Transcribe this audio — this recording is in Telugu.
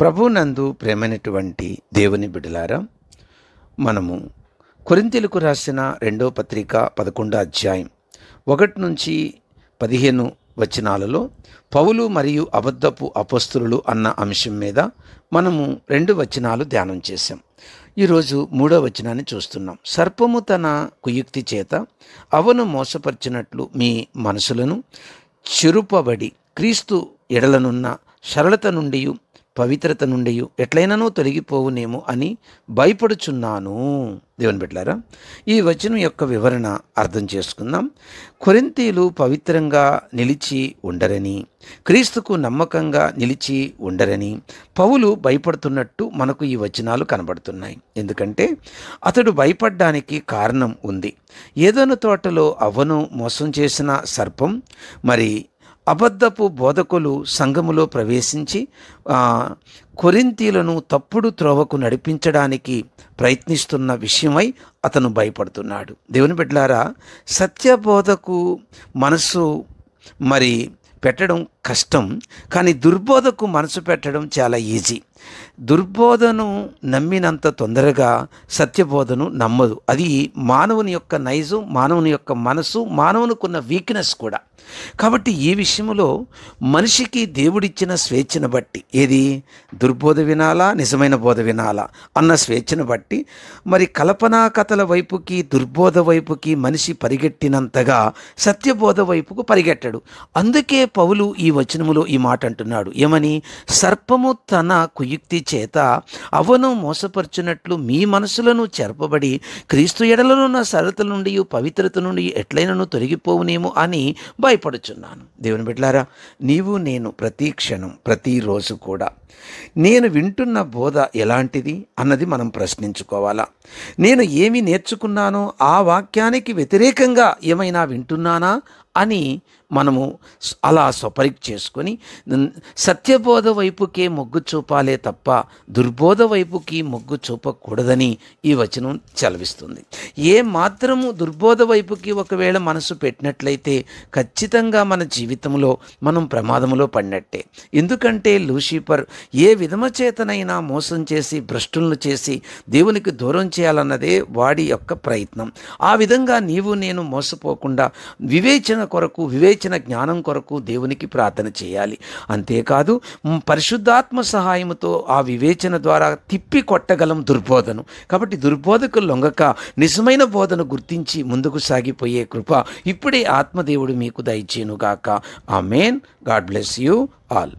ప్రభునందు ప్రేమైనటువంటి దేవుని బిడలారా మనము కొరింతెలకు రాసిన రెండో పత్రిక పదకొండో అధ్యాయం ఒకటి నుంచి పదిహేను వచనాలలో పౌలు మరియు అబద్ధపు అపస్తులు అన్న అంశం మీద మనము రెండు వచనాలు ధ్యానం చేశాం ఈరోజు మూడో వచనాన్ని చూస్తున్నాం సర్పము తన కుయుక్తి చేత అవను మోసపరిచినట్లు మీ మనసులను చిరుపబడి క్రీస్తు ఎడలనున్న సరళత నుండి పవిత్రత నుండి ఎట్లయినను తొలగిపోవునేమో అని భయపడుచున్నాను దేవుని బిడ్డారా ఈ వచనం యొక్క వివరణ అర్థం చేసుకుందాం కొరింతీలు పవిత్రంగా నిలిచి ఉండరని క్రీస్తుకు నమ్మకంగా నిలిచి ఉండరని పౌలు భయపడుతున్నట్టు మనకు ఈ వచనాలు కనబడుతున్నాయి ఎందుకంటే అతడు భయపడ్డానికి కారణం ఉంది ఏదోను తోటలో అవ్వను మోసం చేసిన సర్పం మరి అబద్ధపు బోధకులు సంఘములో ప్రవేశించి కొరింతీలను తప్పుడు త్రోవకు నడిపించడానికి ప్రయత్నిస్తున్న విషయమై అతను భయపడుతున్నాడు దేవుని బిడ్లారా సత్యబోధకు మనసు మరి పెట్టడం కష్టం కానీ దుర్బోధకు మనసు పెట్టడం చాలా ఈజీ దుర్బోధను నమ్మినంత తొందరగా సత్యబోధను నమ్మదు అది మానవుని యొక్క నైజం మానవుని యొక్క మనసు మానవునికున్న వీక్నెస్ కూడా కాబట్టి ఈ విషయంలో మనిషికి దేవుడిచ్చిన స్వేచ్ఛను బట్టి ఏది దుర్బోధ వినాలా నిజమైన బోధ వినాలా అన్న స్వేచ్ఛను బట్టి మరి కల్పనా కథల వైపుకి దుర్బోధ వైపుకి మనిషి పరిగెట్టినంతగా సత్యబోధ వైపుకు పరిగెట్టడు అందుకే పౌలు ఈ వచనములో ఈ మాట అంటున్నాడు ఏమని సర్పము తన కుయుక్తి చేత అవను మోసపరుచున్నట్లు మీ మనసులను చెరపబడి క్రీస్తు ఎడలనున్న సరళత నుండి పవిత్రత నుండి ఎట్లయినను తొలగిపోవునేమో అని భయపడుచున్నాను దేవుని బిడ్డారా నీవు నేను ప్రతి క్షణం ప్రతిరోజు కూడా నేను వింటున్న బోధ ఎలాంటిది అన్నది మనం ప్రశ్నించుకోవాలా నేను ఏమి నేర్చుకున్నానో ఆ వాక్యానికి వ్యతిరేకంగా ఏమైనా వింటున్నానా అని మనము అలా స్వపరీక్ష చేసుకొని సత్యబోధ వైపుకే మొగ్గు చూపాలే తప్ప దుర్బోధ వైపుకి మొగ్గు చూపకూడదని ఈ వచనం చలవిస్తుంది ఏ మాత్రము దుర్బోధ వైపుకి ఒకవేళ మనసు పెట్టినట్లయితే ఖచ్చితంగా మన జీవితంలో మనం ప్రమాదంలో పడినట్టే ఎందుకంటే లూసిఫర్ ఏ విధమచేతనైనా మోసం చేసి భ్రష్టులను చేసి దేవునికి దూరం చేయాలన్నదే వాడి యొక్క ప్రయత్నం ఆ విధంగా నీవు నేను మోసపోకుండా వివేచన కొరకు వివేచన జ్ఞానం కొరకు దేవునికి ప్రార్థన చేయాలి అంతేకాదు పరిశుద్ధాత్మ సహాయముతో ఆ వివేచన ద్వారా తిప్పి కొట్టగలం దుర్బోధను కాబట్టి దుర్బోధకు లొంగక నిజమైన బోధను గుర్తించి ముందుకు సాగిపోయే కృప ఇప్పుడే ఆత్మదేవుడు మీకు దయచేనుగాక amen God bless you all